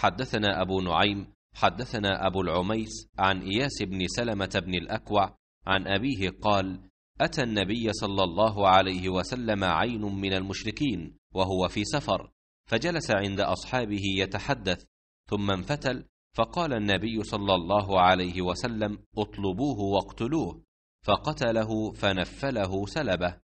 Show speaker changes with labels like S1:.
S1: حدثنا أبو نعيم
S2: حدثنا أبو العميس عن إياس بن سلمة بن الأكوع عن أبيه قال أتى النبي صلى الله عليه وسلم عين من المشركين وهو في سفر فجلس عند أصحابه يتحدث ثم انفتل فقال النبي صلى الله عليه وسلم اطلبوه واقتلوه فقتله
S1: فنفله سلبه